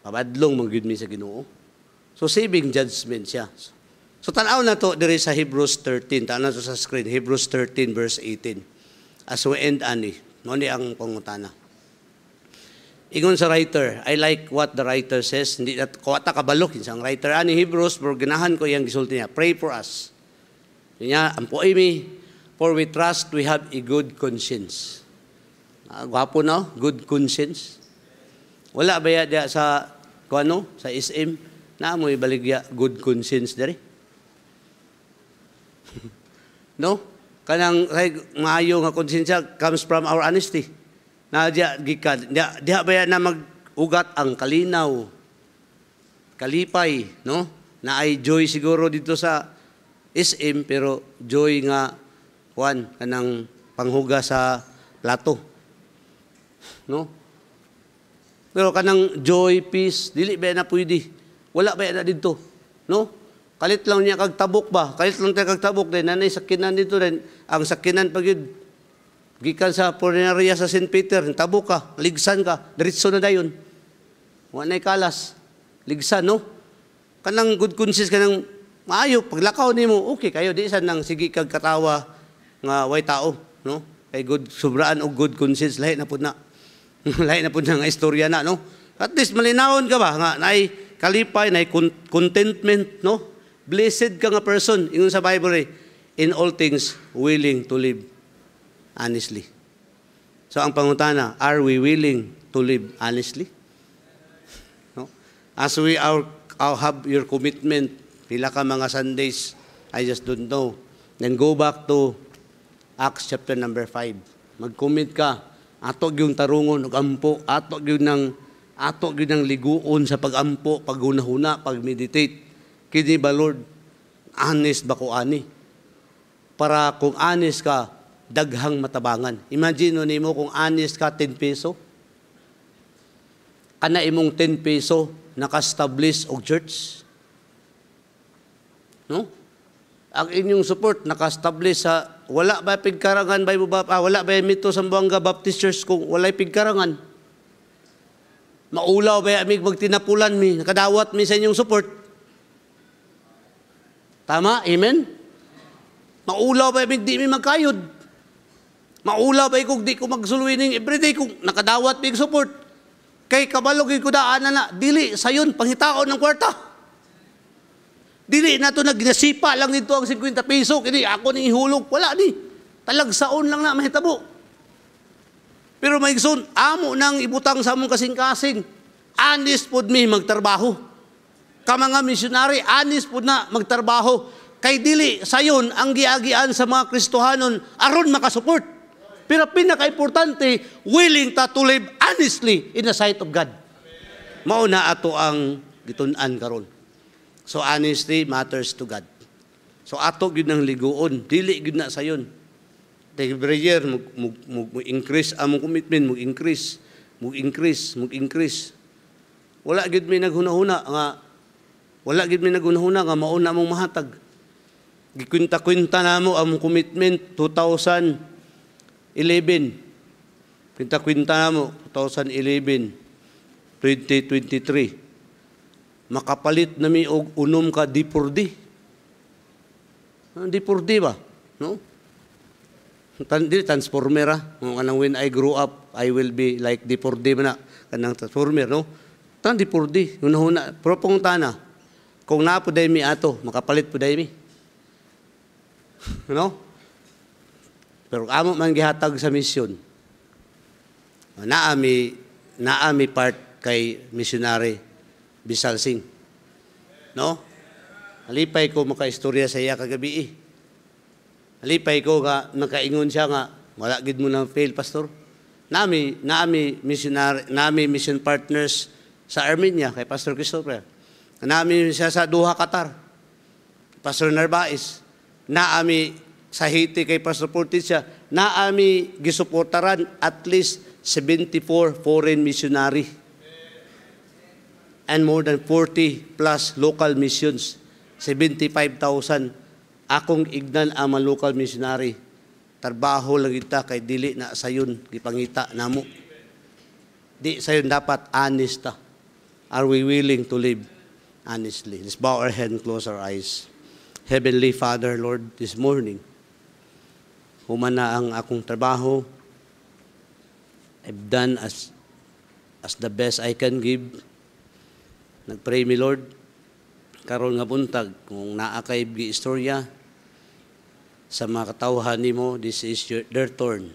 pabadlong manggid sa ginoo. So saving judgment siya. So tanaw na to diri sa Hebrews 13, tanaw to sa screen, Hebrews 13 verse 18. As we end ani, no ni ang pangutana. Ingon sa writer, I like what the writer says, hindi na kuwata kabalok sa ang writer ani Hebrews, pero ko yang gisulti niya, pray for us. Niya, ampo mi, for we trust we have a good conscience. Ah, gwapo no? Good conscience. Wala ba ya sa kuano sa SM na mo ibaligya good conscience diri? No? Kanang maayo nga konsensya comes from our honesty. Na diya gikad, diya, diya ba na magugat ang kalinaw, kalipay, no? Na ay joy siguro dito sa SM pero joy nga kuan kanang panghuga sa plato. No? Pero kanang joy, peace, dili ba na pwede? Wala ba na dito? No? Kalit lang niya kagtabok ba? Kalit lang tayo kagtabok din. Nanay sakinan dito rin. Ang sakinan pag yun, gikan sa Porneria sa St. Peter, tabok ka, ligsan ka, diritso na dayon. na'y kalas. Ligsan, no? Kanang good conscience, kanang maayo, paglakaw ni mo, okay kayo, di isa nang sige kag katawa nga way tao, no? Kay good, sobraan o good conscience, lahi na po na. lahi na po na nga istorya na, no? At least malinawon ka ba, nga, na'y kalipay, na'y contentment, no? Blessed ka nga person, ingon sa Bible eh, in all things willing to live honestly. So ang pangutana, are we willing to live honestly? No? As we are, are uh, have your commitment, pila ka mga Sundays, I just don't know. Then go back to Acts chapter number 5. Mag-commit ka. Ato yung tarungon, ampo. Ato yung ng ato gyud ang liguon sa pagampo, paghunahuna, meditate Kini ba Lord, honest ba ko ani? Para kung honest ka, daghang matabangan. Imagine nun mo kung honest ka, 10 peso. Kana imong 10 peso, naka og church. No? Ang inyong support naka sa wala ba pigkarangan ba mo ah, wala ba mito sa Buanga Baptist Church kung wala pigkarangan. Maulaw ba amig magtinapulan mi, nakadawat mi sa inyong support. Tama? Amen? Maulaw ba yung di mi magkayod? Maulaw ba kung di ko magsulwi ning everyday kung nakadawat big support? Kay kabalogin ko daan na dili sayon panghitaon ng kwarta. Dili na to nagnasipa lang nito ang 50 piso, kini ako ni ihulog, wala ni. Talagsaon lang na mahitabo. Pero maigsoon, amo nang ibutang sa among kasing-kasing. Honest pod mi magtrabaho ka mga misyonary, anis po na magtrabaho. Kay dili, sayon ang giagian sa mga Kristohanon, aron makasupport. Pero pinaka-importante, willing ta to live honestly in the sight of God. Mauna ato ang gitunan karon. So honesty matters to God. So ato gyud nang ligoon, dili gyud na sayon. Every prayer mag, mag, mag, mag increase among ah, commitment, mag increase, mag increase, mag increase. Wala gyud may naghunahuna nga wala gid mi nagunahuna nga mao na mong mahatag. Gikwinta-kwinta mo ang commitment 2011. Kwinta-kwinta mo 2011 2023. Makapalit na mi og unom ka dipurdi. Dipurdi ah, ba? No? Tan di transformer ah. Kanang when I grow up, I will be like dipurdi man na. Kanang transformer, no? Tan dipurdi. Una-una. Pero pong tana. Kung na po dahil mi ato, makapalit po dahil mi. no? Pero amo man gihatag sa misyon. Naami, naami part kay missionary Bisal Singh. No? Alipay ko makaistorya sa iya kagabi eh. Alipay ko nga nakaingon siya nga, wala gid mo nang fail, pastor. Nami, nami missionary, nami mission partners sa Armenia kay Pastor Christopher namin siya sa duha Qatar. Pastor Narbaez, naami sa Haiti kay Pastor siya. naami gisuportaran at least 74 foreign missionary and more than 40 plus local missions. 75,000 akong ignan ang mga local missionary. Tarbaho lang kita kay dili na sayon gipangita namo. Di sayon dapat honest ta. Are we willing to live? honestly. Let's bow our head and close our eyes. Heavenly Father, Lord, this morning, na ang akong trabaho. I've done as, as the best I can give. Nagpray mi Lord, karon nga buntag, kung naa kay istorya, sa mga katawhan nimo, this is your, their turn.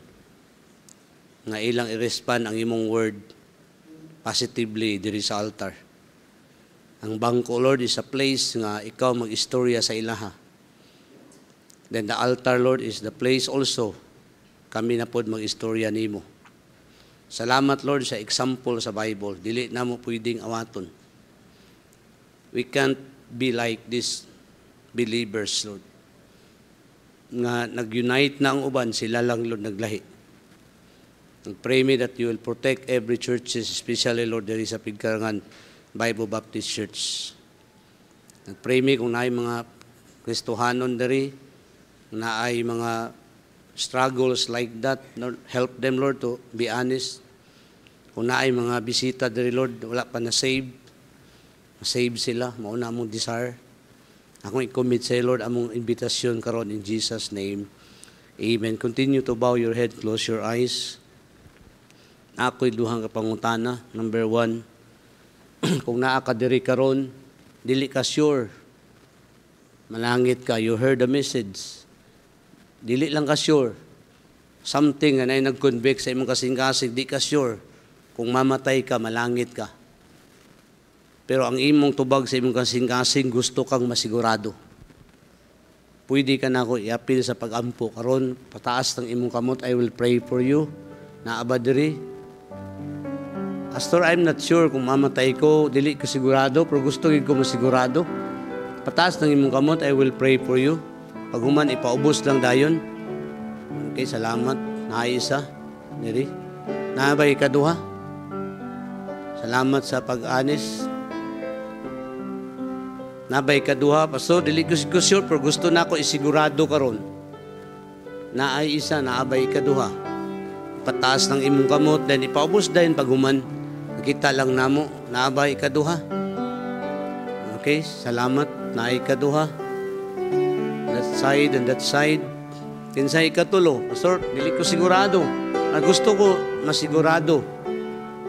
Nga ilang i-respond ang imong word positively diri sa altar. Ang bangko, Lord, is a place nga ikaw mag-istorya sa ilaha. Then the altar, Lord, is the place also kami na pod mag-istorya nimo. Salamat, Lord, sa example sa Bible. Dili na mo pwedeng awaton. We can't be like these believers, Lord. Nga nag-unite na ang uban, sila lang, Lord, naglahi. And pray me that you will protect every church, especially, Lord, there is a pigkarangan Bible Baptist Church. Nagpray me kung naay mga Kristohanon diri, naay mga struggles like that, Lord, help them, Lord, to be honest. Kung naay mga bisita diri, Lord, wala pa na-save, save sila, mauna mong desire. Ako i-commit sa Lord, among invitation karon in Jesus' name. Amen. Continue to bow your head, close your eyes. Ako'y duhang kapangutana. Number one, kung naa ka diri karon, dili ka sure. Malangit ka, you heard the message. Dili lang ka sure. Something na ay nag-convict sa imong kasing-kasing, di ka sure. Kung mamatay ka, malangit ka. Pero ang imong tubag sa imong kasing-kasing, gusto kang masigurado. Pwede ka na ako iapil sa pag-ampo. Karon, pataas ng imong kamot, I will pray for you. diri Pastor, I'm not sure kung mamatay ko, dili ko sigurado, pero gusto ko masigurado. Patas ng imong kamot, I will pray for you. Pag human, ipaubos lang dayon. Okay, salamat. Naisa. Diri. Nabay kaduha. Salamat sa pag-anis. Nabay kaduha. Pastor, dili ko sigurado, pero gusto na ako isigurado karon. Naay isa, naabay kaduha. Patas ng imong kamot, then ipaubos dayon pag human Nakita lang namo, naabay ikaduha. Okay, salamat, na ikaduha. That side and that side. Tinsay ikatulo, Pastor, dili ko sigurado. Na ah, gusto ko masigurado.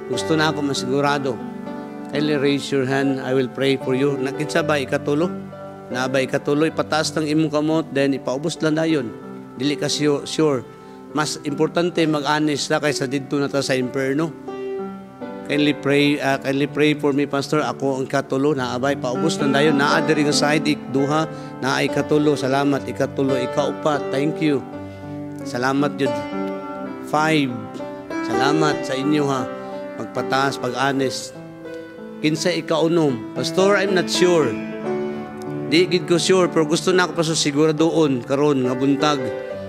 Gusto na ako masigurado. Kindly raise your hand, I will pray for you. Nakitsa ba ikatulo? Naabay ikatulo, ipataas ng imong kamot, then ipaubos lang na yun. Dili ka sure. Mas importante mag-honest na kaysa dito na ta sa imperno Kindly pray, uh, kindly pray for me, Pastor. Ako ang katulo, na abay, paubos na dayon, naa diri nga side, ikduha, naa ikatulo, salamat, ikatulo, ikaupat, thank you. Salamat, Jud. Five, salamat sa inyo ha. Pagpataas, pag-honest. Kinsa ikaunom, Pastor, I'm not sure. Di gid ko sure, pero gusto na ako pa siguro doon, karon nga buntag.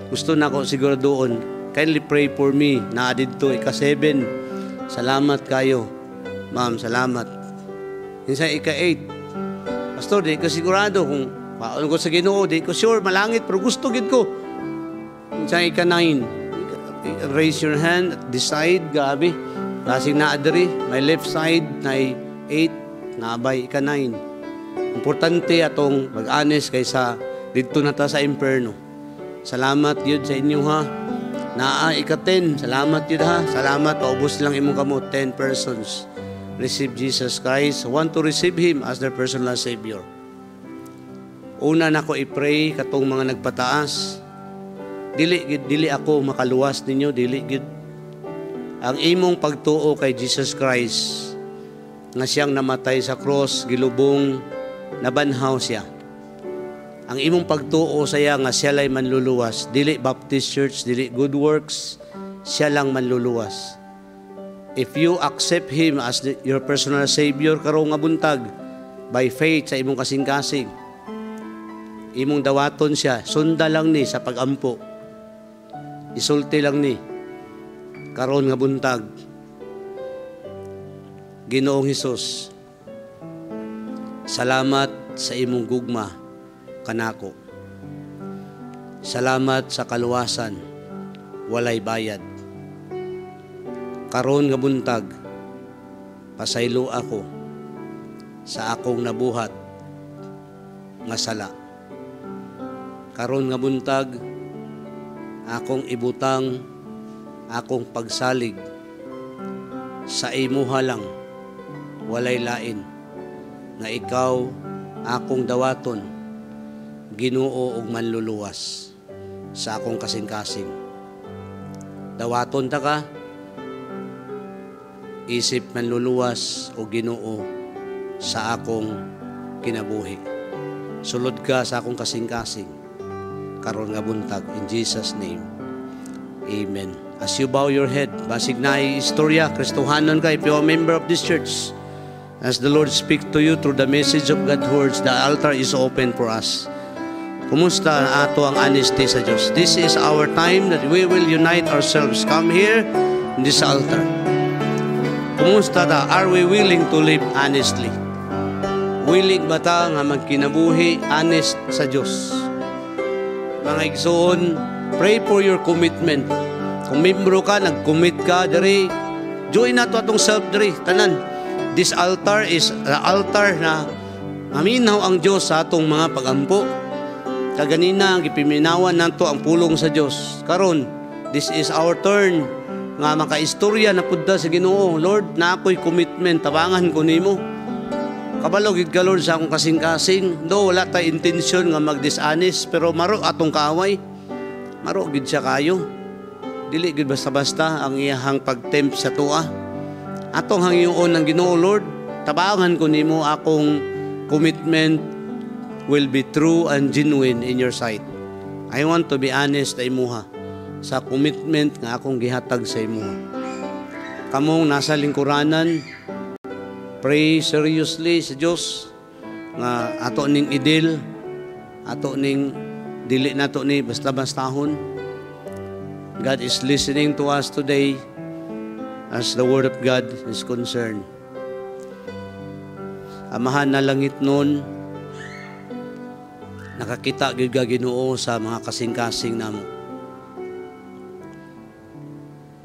Gusto na ako siguro doon. Kindly pray for me, naa didto, ika-seven. Salamat kayo. Ma'am, salamat. Minsan ika-8. Pastor, di ko sigurado kung paano ko sa ginoo. Di ko sure, malangit, pero gusto gid ko. Minsan ika-9. Raise your hand, decide, gabi. Kasing na adri, my left side, na 8, nabay, ika-9. Importante atong mag-honest kaysa dito na ta sa imperno. Salamat yun sa inyo ha. Naa ikaten, salamat yun ha. Salamat, paubos lang imong kamo, 10 persons receive Jesus Christ, want to receive Him as their personal Savior. Una na ko i-pray katong mga nagpataas. Dili, dili ako makaluwas ninyo, dili gid. Ang imong pagtuo kay Jesus Christ, na siyang namatay sa cross, gilubong, nabanhaw siya ang imong pagtuo saya nga siya lay manluluwas dili Baptist Church dili good works siya lang manluluwas if you accept him as the, your personal savior karong nga buntag by faith sa imong kasing-kasing imong dawaton siya sunda lang ni sa pagampo isulti lang ni karon nga buntag Ginoong Hesus salamat sa imong gugma kanako. Salamat sa kaluwasan, walay bayad. Karon nga buntag, pasaylo ako sa akong nabuhat nga sala. Karon nga buntag, akong ibutang akong pagsalig sa imuha lang walay lain na ikaw akong dawaton Ginoo og manluluwas sa akong kasing-kasing. Dawaton ta ka, isip manluluwas o Ginoo sa akong kinabuhi. Sulod ka sa akong kasing-kasing. Karon nga buntag in Jesus name. Amen. As you bow your head, basig na istorya, Kristohanon ka, if you are a member of this church, as the Lord speak to you through the message of God's words, the altar is open for us. Kumusta ato ang honesty sa Diyos? This is our time that we will unite ourselves. Come here in this altar. Kumusta na? Are we willing to live honestly? Willing ba ta nga magkinabuhi honest sa Diyos? Mga igsoon, pray for your commitment. Kung membro ka, nag-commit ka, diri, join nato atong self-diri. Tanan, this altar is the altar na aminaw ang Diyos sa atong mga pagampo Kaganina, gipiminawan nanto ang pulong sa Dios. Karon, this is our turn nga makaistorya na pudda sa Ginoo. Lord, na ako'y commitment, tabangan ko nimo. Kabalo gid ka Lord sa akong kasing-kasing. Do wala tay intensyon nga magdisanis pero maro atong kaaway. Maro gid siya kayo. Dili gid basta-basta ang iyahang pagtemp sa tuwa. Atong hangyoon ng Ginoo Lord, tabangan ko nimo akong commitment will be true and genuine in your sight. I want to be honest ay muha sa commitment nga akong gihatag sa imuha. Kamong nasa lingkuranan, pray seriously sa Dios nga ato ning idil, ato ning dili nato ni basta-bastahon. God is listening to us today as the Word of God is concerned. Amahan na langit noon, nakakita gyud ka Ginoo sa mga kasing-kasing namo.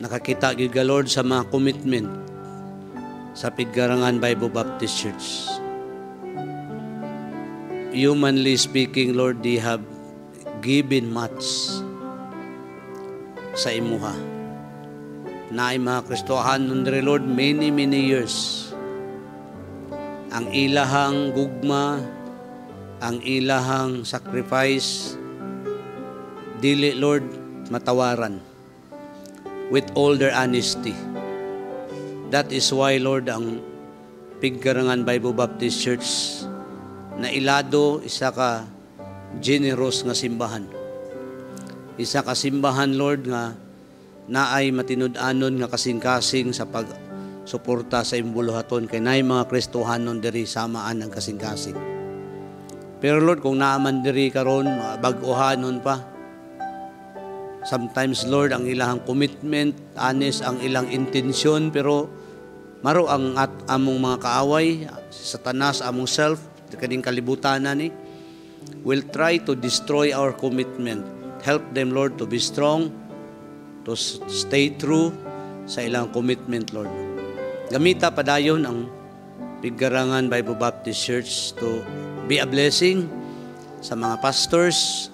Nakakita gyud ka Lord sa mga commitment sa Piggarangan Bible Baptist Church. Humanly speaking, Lord, they have given much sa imuha. Na ay mga Kristohan nun Lord, many, many years. Ang ilahang gugma, ang ilahang sacrifice dili Lord matawaran with all their honesty that is why Lord ang Pigkarangan Bible Baptist Church na ilado isa ka generous nga simbahan isa ka simbahan Lord nga naay matinud-anon nga kasing-kasing sa pag suporta sa imbuluhaton kay naay mga Kristohanon diri samaan ang kasing-kasing. Pero Lord, kung naaman diri karon, baguhanon pa. Sometimes Lord, ang ilang commitment, honest ang ilang intensyon, pero maro ang at among mga kaaway, si Satanas among self, kaning kalibutan ni, eh, will try to destroy our commitment. Help them Lord to be strong, to stay true sa ilang commitment Lord. Gamita padayon ang Pigarangan Bible Baptist Church to be a blessing sa mga pastors,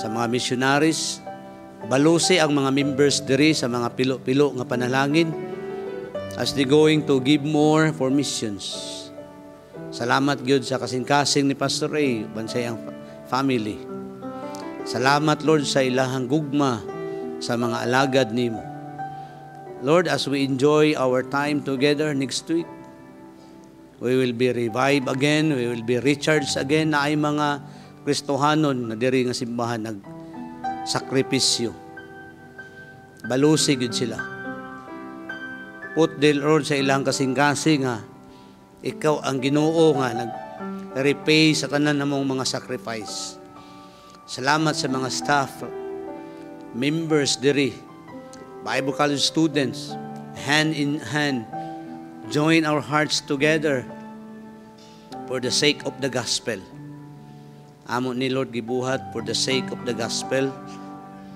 sa mga missionaries, balusi ang mga members diri sa mga pilo-pilo nga panalangin as they going to give more for missions. Salamat gyud sa kasing-kasing ni Pastor Ray, bansay ang family. Salamat Lord sa ilahang gugma sa mga alagad nimo. Lord, as we enjoy our time together next week, we will be revived again, we will be recharged again na ay mga Kristohanon na diri nga simbahan nag sakripisyo. Balusi gyud sila. Put the Lord sa ilang kasing-kasing nga ikaw ang Ginoo nga nag repay sa tanan namong mga sacrifice. Salamat sa mga staff, members diri, Bible college students, hand in hand join our hearts together for the sake of the gospel. Amo ni Lord gibuhat for the sake of the gospel,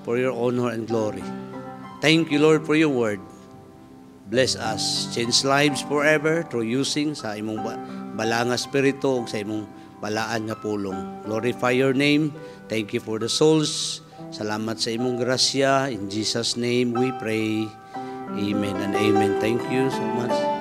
for your honor and glory. Thank you, Lord, for your word. Bless us. Change lives forever through using sa imong balanga spirito o sa imong balaan nga pulong. Glorify your name. Thank you for the souls. Salamat sa imong grasya. In Jesus' name we pray. Amen and amen. Thank you so much.